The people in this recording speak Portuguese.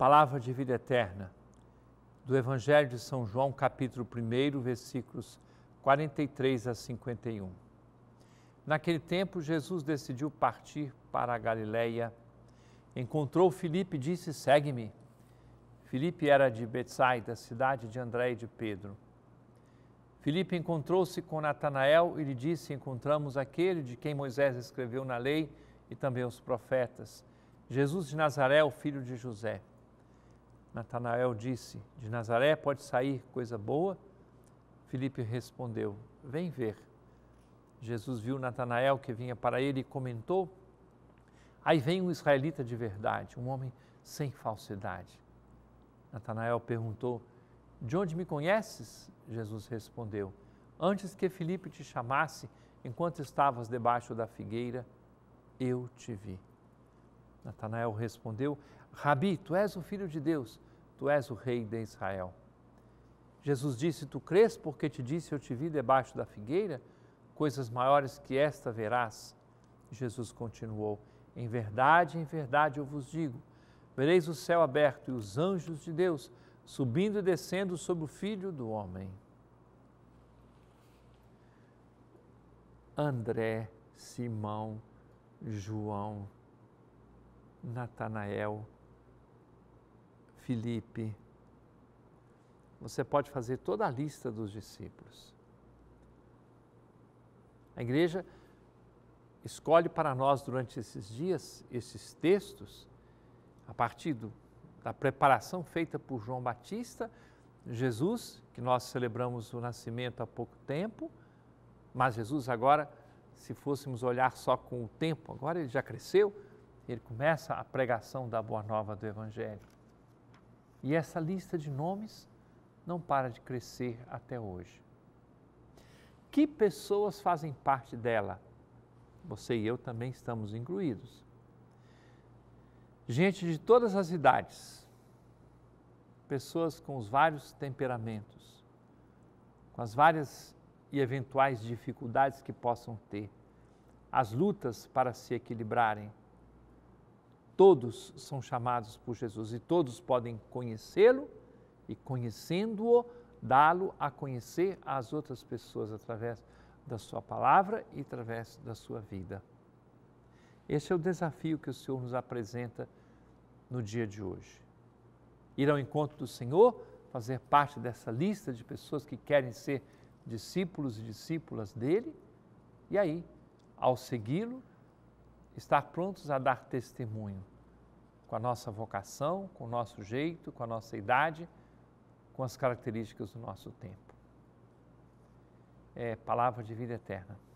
palavra de vida eterna, do Evangelho de São João, capítulo 1, versículos 43 a 51. Naquele tempo, Jesus decidiu partir para a Galiléia. Encontrou Filipe e disse: Segue-me. Filipe era de Betsaida, cidade de André e de Pedro. Filipe encontrou-se com Natanael e lhe disse: Encontramos aquele de quem Moisés escreveu na lei e também os profetas, Jesus de Nazaré, o filho de José. Natanael disse: De Nazaré pode sair coisa boa? Filipe respondeu: Vem ver. Jesus viu Natanael que vinha para ele e comentou: Aí vem um israelita de verdade, um homem sem falsidade. Natanael perguntou: De onde me conheces? Jesus respondeu: Antes que Filipe te chamasse, enquanto estavas debaixo da figueira, eu te vi. Natanael respondeu: Rabi, tu és o filho de Deus, tu és o rei de Israel. Jesus disse: Tu crês porque te disse eu te vi debaixo da figueira? Coisas maiores que esta verás. Jesus continuou: Em verdade, em verdade eu vos digo: vereis o céu aberto e os anjos de Deus subindo e descendo sobre o filho do homem. André, Simão, João, Natanael, Filipe. Você pode fazer toda a lista dos discípulos. A igreja escolhe para nós durante esses dias esses textos, a partir do, da preparação feita por João Batista, Jesus, que nós celebramos o nascimento há pouco tempo, mas Jesus agora, se fôssemos olhar só com o tempo, agora ele já cresceu, ele começa a pregação da boa nova do Evangelho. E essa lista de nomes não para de crescer até hoje. Que pessoas fazem parte dela? Você e eu também estamos incluídos. Gente de todas as idades, pessoas com os vários temperamentos, com as várias e eventuais dificuldades que possam ter, as lutas para se equilibrarem, todos são chamados por Jesus e todos podem conhecê-lo e, conhecendo-o, dá-lo a conhecer às outras pessoas através da sua palavra e através da sua vida. Esse é o desafio que o Senhor nos apresenta no dia de hoje. Ir ao encontro do Senhor, fazer parte dessa lista de pessoas que querem ser discípulos e discípulas dele, e aí, ao segui-lo, estar prontos a dar testemunho com a nossa vocação, com o nosso jeito, com a nossa idade, com as características do nosso tempo. É palavra de vida eterna.